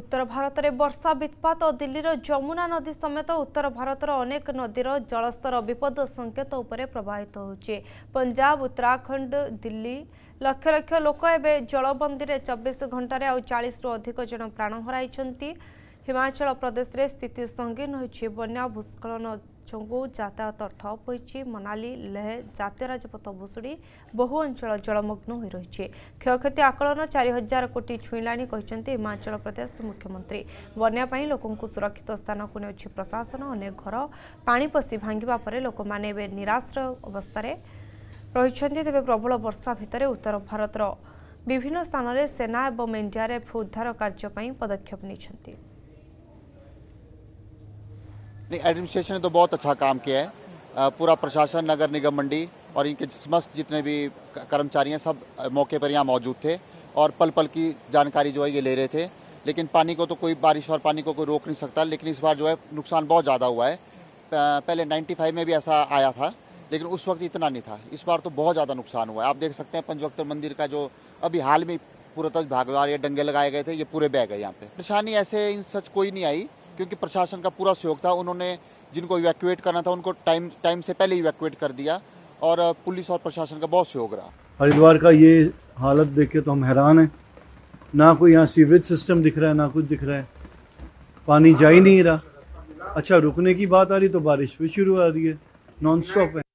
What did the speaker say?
ଉତ୍ତର ଭାରତରେ ବର୍ଷା ବିତ୍ପାତ ଓ ଦିଲ୍ଲୀର ଯମୁନା ନଦୀ ସମେତ ଉତ୍ତର ଭାରତର ଅନେକ ନଦୀର ଜଳସ୍ତର ବିପଦ ସଂକେତ ଉପରେ ପ୍ରବାହିତ ହେଉଛି ପଞ୍ଜାବ ଉତ୍ତରାଖଣ୍ଡ ଦିଲ୍ଲୀ ଲକ୍ଷ ଲକ୍ଷ ଲୋକ ଏବେ ଜଳବନ୍ଦୀରେ ଚବିଶ ଘଣ୍ଟାରେ ଆଉ ଚାଳିଶରୁ ଅଧିକ ଜଣ ପ୍ରାଣ ହରାଇଛନ୍ତି ହିମାଚଳ ପ୍ରଦେଶରେ ସ୍ଥିତି ସଙ୍ଗୀନ ହୋଇଛି ବନ୍ୟା ଭୂସ୍ଖଳନ ଯୋଗୁଁ ଯାତାୟାତ ଠପ୍ ହୋଇଛି ମନାଲି ଲେହ ଜାତୀୟ ରାଜପଥ ଭୁଷୁଡ଼ି ବହୁ ଅଞ୍ଚଳ ଜଳମଗ୍ନ ହୋଇ ରହିଛି କ୍ଷୟକ୍ଷତି ଆକଳନ ଚାରି ହଜାର କୋଟି ଛୁଇଁଲାଣି କହିଛନ୍ତି ହିମାଚଳ ପ୍ରଦେଶ ମୁଖ୍ୟମନ୍ତ୍ରୀ ବନ୍ୟା ପାଇଁ ଲୋକଙ୍କୁ ସୁରକ୍ଷିତ ସ୍ଥାନକୁ ନେଉଛି ପ୍ରଶାସନ ଅନେକ ଘର ପାଣି ପଶି ଭାଙ୍ଗିବା ପରେ ଲୋକମାନେ ଏବେ ନିରାଶ ଅବସ୍ଥାରେ ରହିଛନ୍ତି ତେବେ ପ୍ରବଳ ବର୍ଷା ଭିତରେ ଉତ୍ତର ଭାରତର ବିଭିନ୍ନ ସ୍ଥାନରେ ସେନା ଏବଂ ଏନ୍ଡିଆର୍ଏଫ୍ ଉଦ୍ଧାର କାର୍ଯ୍ୟ ପାଇଁ ପଦକ୍ଷେପ ନେଇଛନ୍ତି नहीं एडमिनिस्ट्रेशन ने तो बहुत अच्छा काम किया है पूरा प्रशासन नगर निगम मंडी और इनके समस्त जितने भी कर्मचारी हैं सब मौके पर यहाँ मौजूद थे और पल पल की जानकारी जो है ये ले रहे थे लेकिन पानी को तो कोई बारिश और पानी को कोई रोक नहीं सकता लेकिन इस बार जो है नुकसान बहुत ज़्यादा हुआ है पहले 95 में भी ऐसा आया था लेकिन उस वक्त इतना नहीं था इस बार तो बहुत ज़्यादा नुकसान हुआ है आप देख सकते हैं पंचवक्तर मंदिर का जो अभी हाल में पूरा तक भागवार या डंगे लगाए गए थे ये पूरे बह गए यहाँ पे परेशानी ऐसे इन सच कोई नहीं आई क्योंकि प्रशासन का पूरा सहयोग था उन्होंने जिनको इवैक्यूएट करना था उनको टाइम टाइम से पहले इवैक्यूएट कर दिया और पुलिस और प्रशासन का बहुत सहयोग रहा हरिद्वार का ये हालत देख के तो हम हैरान हैं ना कोई यहाँ सीवरेज सिस्टम दिख रहा है ना कुछ दिख रहा है पानी जा ही नहीं रहा अच्छा रुकने की बात आ रही तो बारिश भी शुरू आ रही है नॉन स्टॉप है